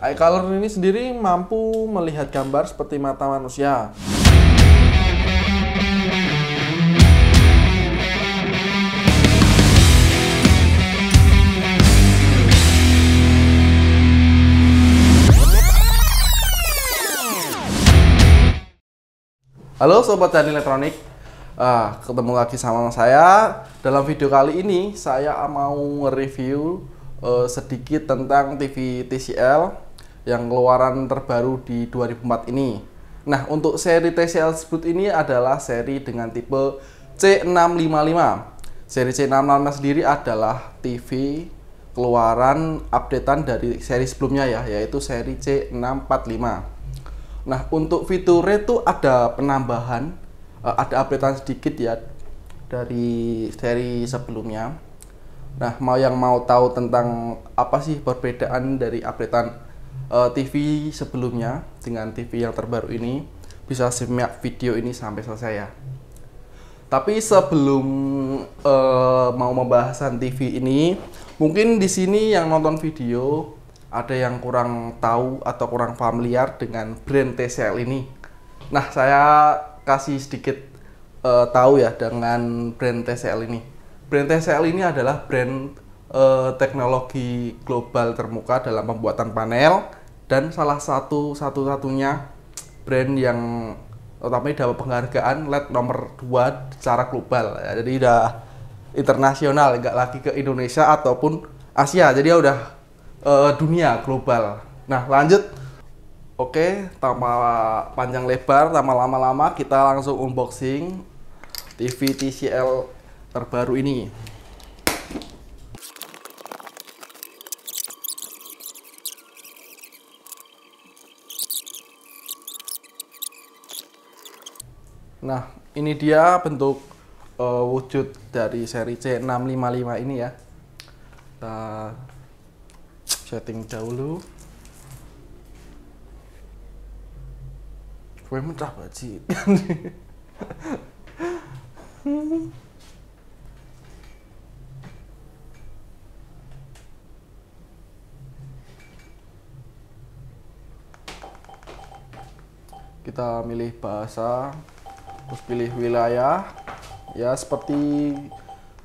Eye color ini sendiri mampu melihat gambar seperti mata manusia. Halo Sobat dan Elektronik, ah, ketemu lagi sama saya. Dalam video kali ini saya mau review uh, sedikit tentang TV TCL yang keluaran terbaru di 2004 ini. Nah, untuk seri TCL tersebut ini adalah seri dengan tipe C655. Seri C655 sendiri adalah TV keluaran updatean dari seri sebelumnya ya, yaitu seri C645. Nah, untuk fitur itu ada penambahan, eh, ada updatean sedikit ya dari seri sebelumnya Nah, mau yang mau tahu tentang apa sih perbedaan dari updatean uh, eh, TV sebelumnya dengan TV yang terbaru ini, bisa simak video ini sampai selesai ya. Tapi sebelum uh, mau membahasan TV ini, mungkin di sini yang nonton video ada yang kurang tahu atau kurang familiar dengan brand TCL ini. Nah, saya kasih sedikit uh, tahu ya dengan brand TCL ini brand TCL ini adalah brand uh, teknologi global termuka dalam pembuatan panel dan salah satu satu-satunya brand yang utamanya dapat penghargaan LED nomor 2 secara global ya. jadi udah internasional nggak lagi ke Indonesia ataupun Asia jadi ya udah uh, dunia global nah lanjut oke tanpa panjang lebar tanpa lama-lama kita langsung unboxing TV TCL terbaru ini. Nah, ini dia bentuk uh, wujud dari seri C655 ini ya. Kita setting dahulu. Gue mencah banget sih. kita milih bahasa, terus pilih wilayah. Ya, seperti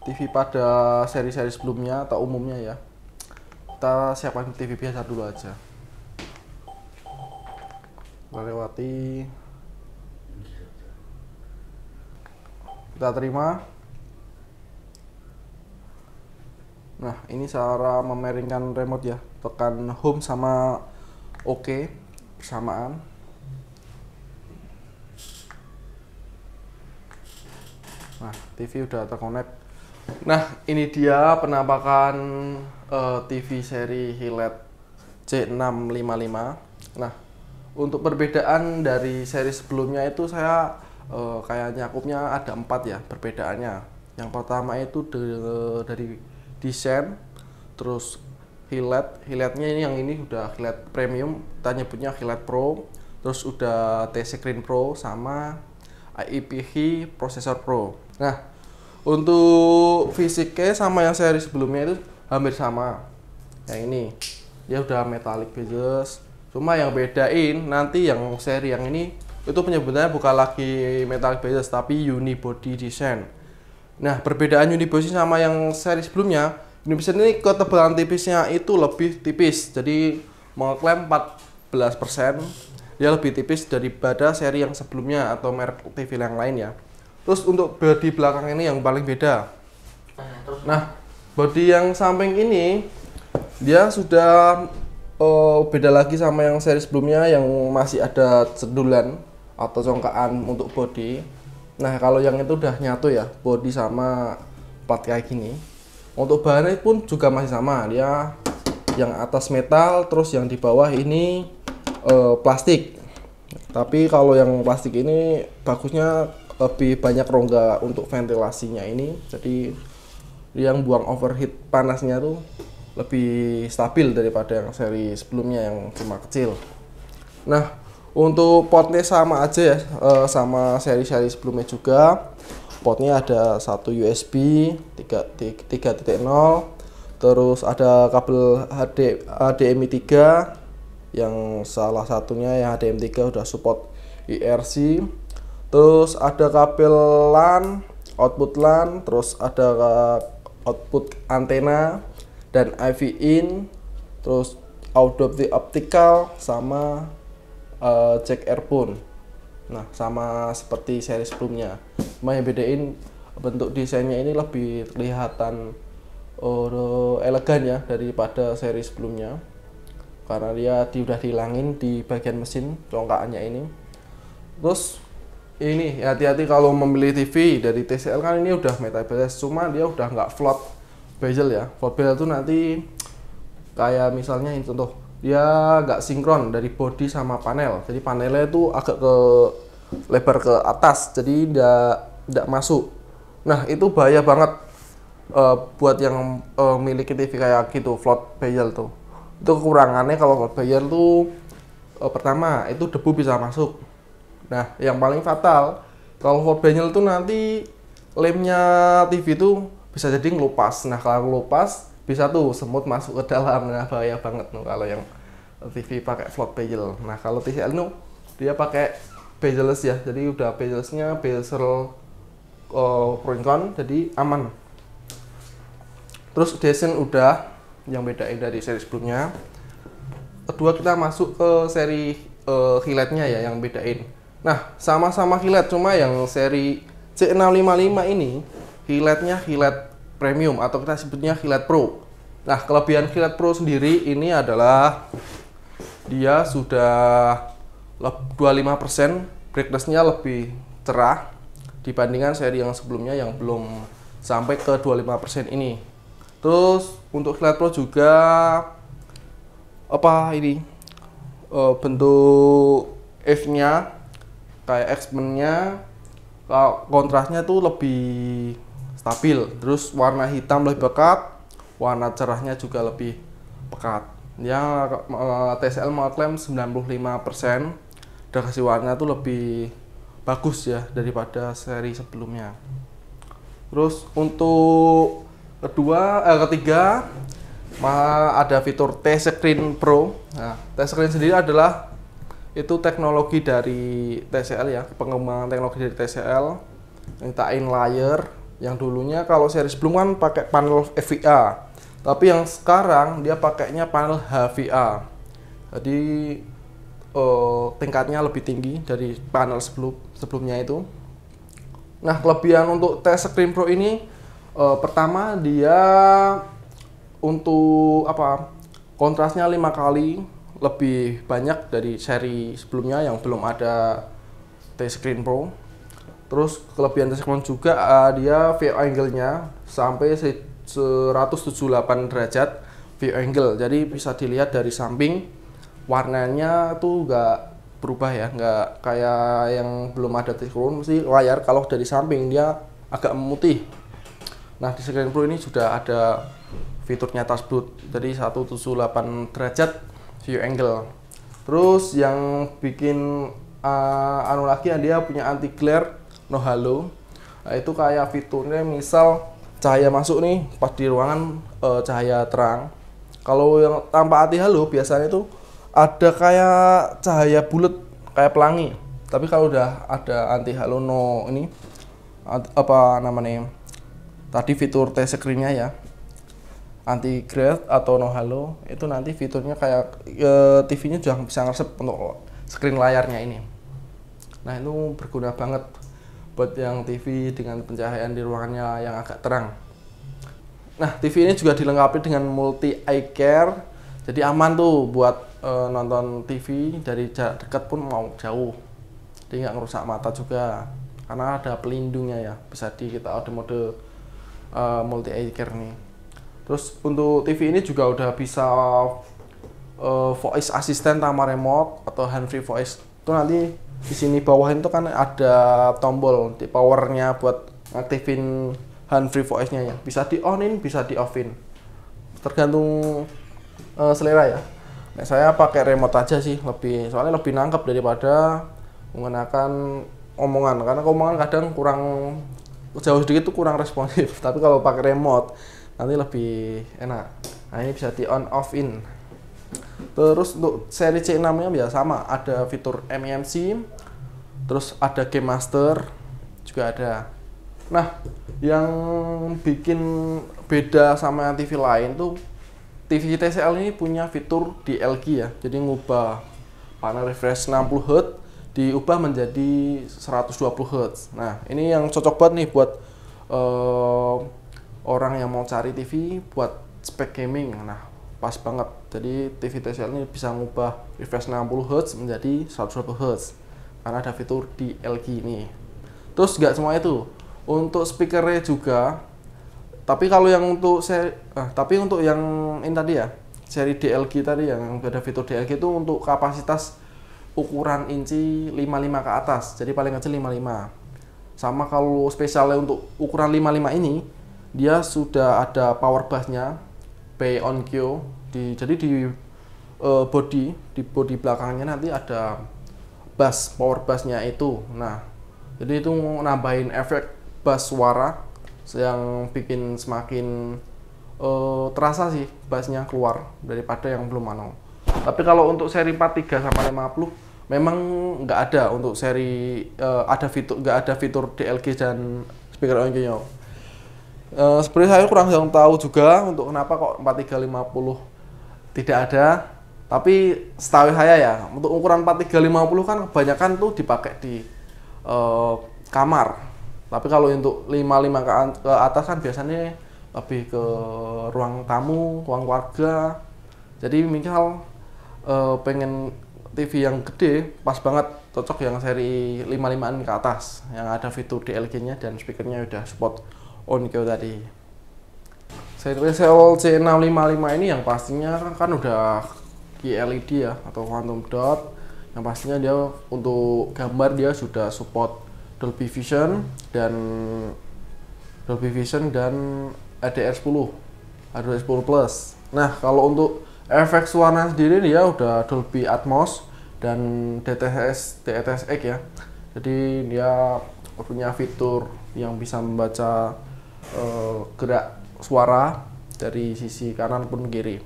TV pada seri-seri sebelumnya atau umumnya ya. Kita siapkan TV biasa dulu aja. Kita lewati. Kita terima. Nah, ini cara memeringkan remote ya. Tekan home sama oke OK, bersamaan. Nah, TV udah terkonek. Nah, ini dia penampakan uh, eh, TV seri Hilet C655. Nah, untuk perbedaan dari seri sebelumnya itu saya uh, kayak nyakupnya ada empat ya perbedaannya. Yang pertama itu de, dari desain, terus Hilet, Hiletnya ini yang ini udah Hilet Premium, Tanya punya Hilet Pro, terus udah TC Screen Pro sama IPH Processor Pro. Nah, untuk fisiknya sama yang seri sebelumnya itu hampir sama. Yang ini dia udah metallic bezel. Cuma yang bedain nanti yang seri yang ini itu penyebutannya bukan lagi metallic bezel tapi unibody design. Nah, perbedaan unibody sama yang seri sebelumnya, unibody ini ketebalan tipisnya itu lebih tipis. Jadi mengklaim 14% dia lebih tipis daripada seri yang sebelumnya atau merek TV yang lain ya terus untuk body belakang ini yang paling beda nah, nah body yang samping ini dia sudah uh, beda lagi sama yang seri sebelumnya yang masih ada cedulan atau congkaan untuk body nah kalau yang itu udah nyatu ya body sama plat kayak gini untuk bahannya pun juga masih sama dia yang atas metal terus yang di bawah ini uh, plastik tapi kalau yang plastik ini bagusnya lebih banyak rongga untuk ventilasinya ini. Jadi yang buang overheat panasnya tuh lebih stabil daripada yang seri sebelumnya yang cuma kecil. Nah, untuk potnya sama aja ya, eh, sama seri-seri sebelumnya juga. Potnya ada satu USB 3.0, terus ada kabel HDMI 3, yang salah satunya yang HDM3 udah support IRC terus ada kabel LAN output LAN terus ada output antena dan IV in terus the optical sama uh, jack airborne nah sama seperti seri sebelumnya cuma yang bedain bentuk desainnya ini lebih kelihatan uh, elegan ya daripada seri sebelumnya karena dia di, udah dihilangin di bagian mesin congkakannya ini terus ini hati-hati kalau memilih TV dari TCL kan ini udah metal bezel, cuma dia udah nggak float bezel ya Float bezel itu nanti kayak misalnya ini contoh dia nggak sinkron dari body sama panel jadi panelnya itu agak ke lebar ke atas jadi tidak tidak masuk nah itu bahaya banget uh, buat yang uh, eh, TV kayak gitu float bezel tuh itu kekurangannya kalau cloud tuh uh, pertama itu debu bisa masuk nah yang paling fatal kalau Ford panel tuh nanti lemnya TV tuh bisa jadi ngelupas nah kalau ngelupas bisa tuh semut masuk ke dalam nah bahaya banget tuh kalau yang TV pakai float bezel nah kalau TCL tuh dia pakai bezelless ya jadi udah bezellessnya bezel uh, eh, proinkon jadi aman terus desain udah yang bedain dari seri sebelumnya kedua kita masuk ke seri uh, eh, highlightnya ya yang bedain nah sama-sama highlight cuma yang seri C655 ini highlightnya highlight premium atau kita sebutnya highlight pro nah kelebihan highlight pro sendiri ini adalah dia sudah 25% brightnessnya lebih cerah dibandingkan seri yang sebelumnya yang belum sampai ke 25% ini Terus untuk slide pro juga apa ini uh, bentuk F-nya kayak X-Men-nya kontrasnya tuh lebih stabil. Terus warna hitam lebih pekat, warna cerahnya juga lebih pekat. Ya eh, TCL mengklaim 95% dan kasih warna tuh lebih bagus ya daripada seri sebelumnya. Terus untuk kedua eh, ketiga ada fitur T Screen Pro. Nah, T Screen sendiri adalah itu teknologi dari TCL ya, pengembangan teknologi dari TCL yang in layer yang dulunya kalau seri sebelum kan pakai panel FVA. Tapi yang sekarang dia pakainya panel HVA. Jadi eh, tingkatnya lebih tinggi dari panel sebelum sebelumnya itu. Nah, kelebihan untuk T Screen Pro ini uh, pertama dia untuk apa kontrasnya lima kali lebih banyak dari seri sebelumnya yang belum ada T-Screen Pro. Terus kelebihan T-Screen juga uh, dia view angle-nya sampai 178 derajat view angle. Jadi bisa dilihat dari samping warnanya tuh nggak berubah ya, nggak kayak yang belum ada T-Screen mesti layar kalau dari samping dia agak memutih Nah di Screen Pro ini sudah ada fiturnya touch boot, jadi 178 derajat view angle. Terus yang bikin uh, anu lagi dia punya anti glare no halo. Nah, itu kayak fiturnya misal cahaya masuk nih pas di ruangan uh, cahaya terang. Kalau yang tanpa anti halo biasanya itu ada kayak cahaya bulat kayak pelangi. Tapi kalau udah ada anti halo no ini apa namanya tadi fitur tes screen ya anti grade atau no halo itu nanti fiturnya kayak e, TV-nya juga bisa ngeresep untuk screen layarnya ini nah itu berguna banget buat yang TV dengan pencahayaan di ruangannya yang agak terang nah TV ini juga dilengkapi dengan multi eye care jadi aman tuh buat e, nonton TV dari jarak dekat pun mau jauh jadi nggak ngerusak mata juga karena ada pelindungnya ya bisa di kita ada mode Eh, multi acre nih terus untuk TV ini juga udah bisa uh, voice assistant sama remote atau handfree voice itu nanti di sini bawah itu kan ada tombol di powernya buat aktifin handfree voice-nya ya bisa di onin bisa di offin tergantung uh, selera ya nah, saya pakai remote aja sih lebih soalnya lebih nangkep daripada menggunakan omongan karena omongan kadang kurang jauh sedikit tuh kurang responsif tapi kalau pakai remote nanti lebih enak nah ini bisa di on off in terus untuk seri C6 nya ya sama ada fitur MEMC terus ada game master juga ada nah yang bikin beda sama TV lain tuh TV TCL ini punya fitur lg ya jadi ngubah panel refresh 60 Hz diubah menjadi 120 Hz. Nah, ini yang cocok banget nih buat uh, orang yang mau cari TV buat spek gaming. Nah, pas banget. Jadi TV TCL ini bisa ngubah refresh 60 Hz menjadi 120 Hz karena ada fitur di LG ini. Terus nggak semua itu. Untuk speakernya juga tapi kalau yang untuk seri, eh, tapi untuk yang ini tadi ya, seri DLG tadi yang ada fitur DLG itu untuk kapasitas ukuran inci 55 ke atas jadi paling kecil 55 sama kalau spesialnya untuk ukuran 55 ini dia sudah ada power bassnya pay on Q di jadi di uh, body di body belakangnya nanti ada bass power bassnya itu nah jadi itu nambahin efek bass suara yang bikin semakin uh, terasa sih bassnya keluar daripada yang belum manual tapi kalau untuk seri 43 sama 50 memang nggak ada untuk seri uh, ada fitur nggak ada fitur DLG dan speaker audio. -nya. Uh, eh, seperti saya kurang yang tahu juga untuk kenapa kok 4350 tidak ada. Tapi setahu saya ya, untuk ukuran 4350 kan kebanyakan tuh dipakai di uh, kamar. Tapi kalau untuk 55 ke, ke atas kan biasanya lebih ke ruang tamu, ruang warga. Jadi misal uh, pengen TV yang gede pas banget cocok yang seri 55an ke atas yang ada fitur DLG-nya dan speakernya udah support Onkyo tadi. Seri Seol C655 ini yang pastinya kan udah QLED ya atau quantum dot yang pastinya dia untuk gambar dia sudah support Dolby Vision dan Dolby Vision dan HDR10 HDR10 Plus nah kalau untuk efek suara sendiri dia ya, udah Dolby Atmos dan DTS DTSX e ya jadi dia punya fitur yang bisa membaca uh, gerak suara dari sisi kanan pun kiri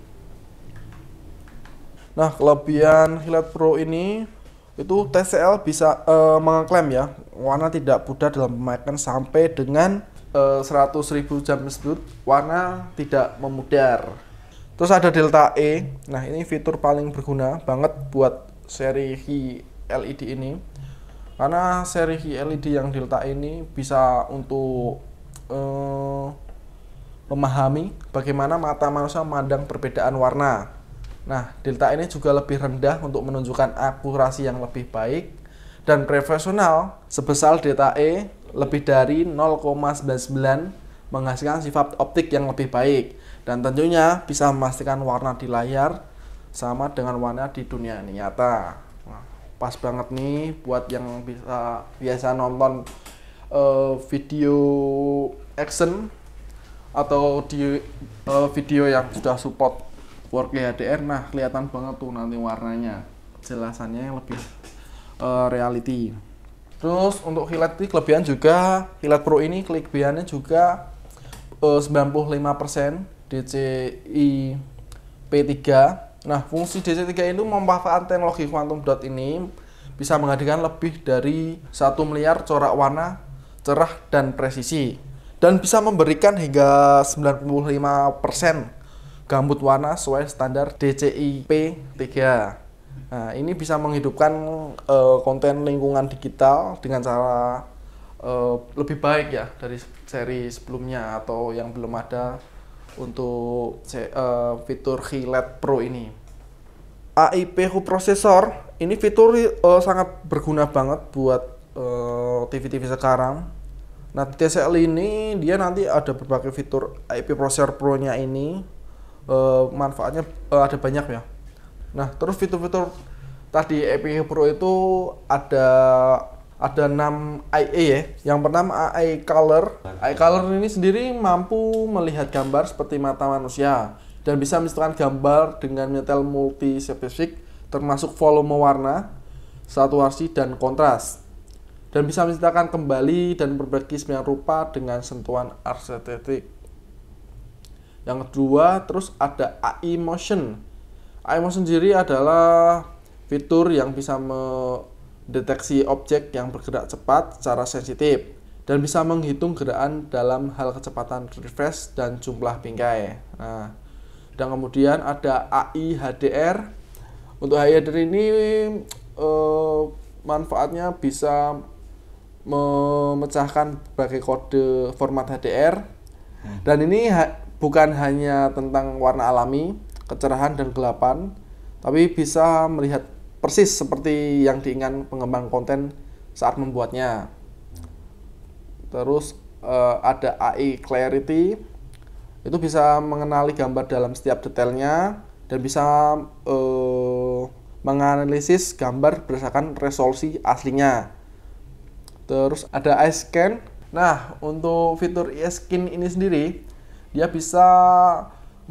nah kelebihan Hilat Pro ini itu TCL bisa uh, eh, mengklaim ya warna tidak pudar dalam pemakaian sampai dengan uh, eh, 100.000 jam tersebut warna tidak memudar terus ada delta E nah ini fitur paling berguna banget buat seri Hi LED ini karena seri Hi LED yang Delta ini bisa untuk uh, memahami bagaimana mata manusia memandang perbedaan warna nah delta ini juga lebih rendah untuk menunjukkan akurasi yang lebih baik dan profesional sebesar delta E lebih dari 0,99 menghasilkan sifat optik yang lebih baik dan tentunya bisa memastikan warna di layar sama dengan warna di dunia nyata. pas banget nih buat yang bisa biasa nonton uh, video action atau di uh, video yang sudah support work HDR nah kelihatan banget tuh nanti warnanya jelasannya yang lebih uh, reality terus untuk highlight ini kelebihan juga highlight pro ini kelebihannya juga uh, 95% DCI P3 Nah, fungsi DC3 itu memanfaatkan teknologi quantum dot ini bisa menghadirkan lebih dari satu miliar corak warna, cerah, dan presisi. Dan bisa memberikan hingga 95% gambut warna sesuai standar DCI-P3. Nah, ini bisa menghidupkan uh, konten lingkungan digital dengan cara uh, lebih baik ya dari seri sebelumnya atau yang belum ada untuk uh, fitur Keylight Pro ini. AIPU Processor ini fitur uh, sangat berguna banget buat eh, tv TV-TV sekarang. Nah, di TCL ini dia nanti ada berbagai fitur AIP Processor Pro-nya ini uh, manfaatnya uh, ada banyak ya. Nah, terus fitur-fitur tadi AIP Pro itu ada ada 6 AI ya. Yang pertama AI Color. AI Color ini sendiri mampu melihat gambar seperti mata manusia dan bisa menentukan gambar dengan detail multi spesifik termasuk volume warna, saturasi dan kontras. Dan bisa menciptakan kembali dan berbagi sembilan rupa dengan sentuhan arsitektik. Yang kedua, terus ada AI Motion. AI Motion sendiri adalah fitur yang bisa deteksi objek yang bergerak cepat secara sensitif, dan bisa menghitung gerakan dalam hal kecepatan refresh dan jumlah bingkai. Nah, dan kemudian ada AI HDR. Untuk HDR ini eh, manfaatnya bisa memecahkan berbagai kode format HDR. Hmm. Dan ini ha bukan hanya tentang warna alami, kecerahan dan gelapan, tapi bisa melihat persis seperti yang diinginkan pengembang konten saat membuatnya. Terus uh, ada AI Clarity, itu bisa mengenali gambar dalam setiap detailnya dan bisa uh, menganalisis gambar berdasarkan resolusi aslinya. Terus ada eye scan. Nah, untuk fitur eye scan ini sendiri, dia bisa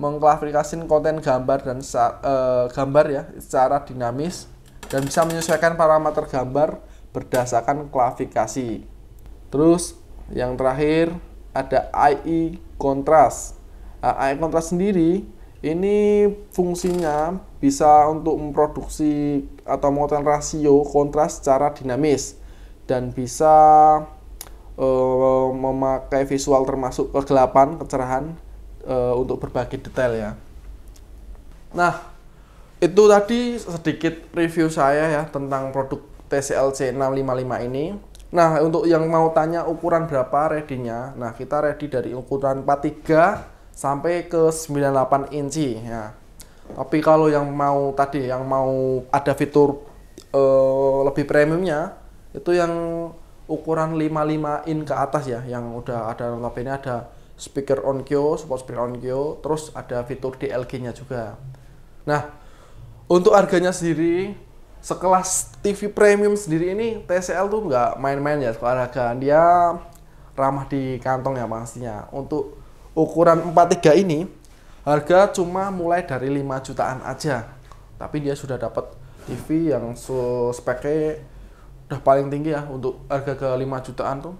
mengklasifikasikan konten gambar dan uh, gambar ya secara dinamis dan bisa menyesuaikan parameter gambar berdasarkan klasifikasi. Terus yang terakhir ada AI e kontras. Nah, AI e kontras sendiri ini fungsinya bisa untuk memproduksi atau menguatkan rasio kontras secara dinamis dan bisa uh, memakai visual termasuk kegelapan, kecerahan uh, untuk berbagai detail ya. Nah, itu tadi sedikit review saya ya tentang produk TCLC 655 ini. Nah, untuk yang mau tanya ukuran berapa ready-nya, nah kita ready dari ukuran 43 sampai ke 98 inci ya. Tapi kalau yang mau tadi yang mau ada fitur uh, lebih premiumnya itu yang ukuran 55 in ke atas ya yang udah ada ini ada speaker on cue, support speaker on cue, terus ada fitur DLG-nya juga. Nah, untuk harganya sendiri sekelas TV premium sendiri ini TCL tuh nggak main-main ya soal harga dia ramah di kantong ya pastinya untuk ukuran 43 ini harga cuma mulai dari 5 jutaan aja tapi dia sudah dapat TV yang speknya udah paling tinggi ya untuk harga ke 5 jutaan tuh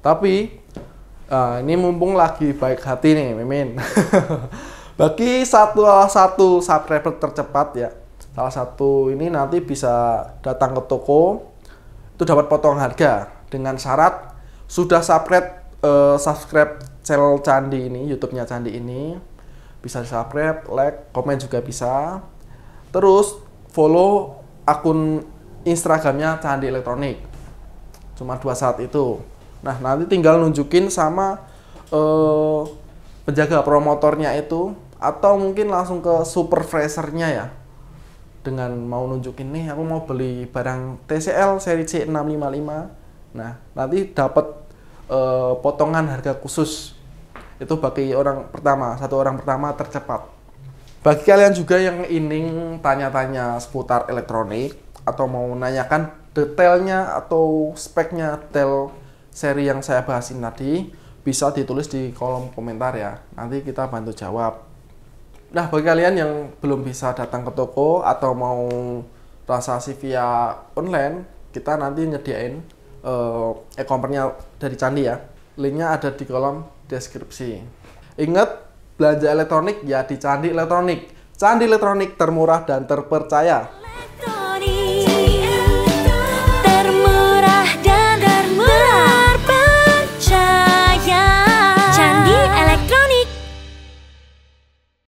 tapi uh, ini mumpung lagi baik hati nih Mimin bagi satu salah satu subscriber tercepat ya salah satu ini nanti bisa datang ke toko itu dapat potong harga dengan syarat sudah subscribe uh, subscribe channel Candi ini YouTube-nya Candi ini bisa subscribe like komen juga bisa terus follow akun Instagramnya Candi Elektronik cuma dua saat itu nah nanti tinggal nunjukin sama uh, penjaga promotornya itu atau mungkin langsung ke super ya dengan mau nunjukin nih aku mau beli barang TCL seri C655 nah nanti dapat uh, eh, potongan harga khusus itu bagi orang pertama satu orang pertama tercepat bagi kalian juga yang ingin tanya-tanya seputar elektronik atau mau nanyakan detailnya atau speknya tel seri yang saya bahasin tadi bisa ditulis di kolom komentar ya nanti kita bantu jawab Nah, bagi kalian yang belum bisa datang ke toko atau mau transaksi via online, kita nanti nyediain uh, e-commerce-nya dari Candi ya. Linknya ada di kolom deskripsi. Ingat, belanja elektronik ya di Candi Elektronik. Candi Elektronik termurah dan terpercaya. Let's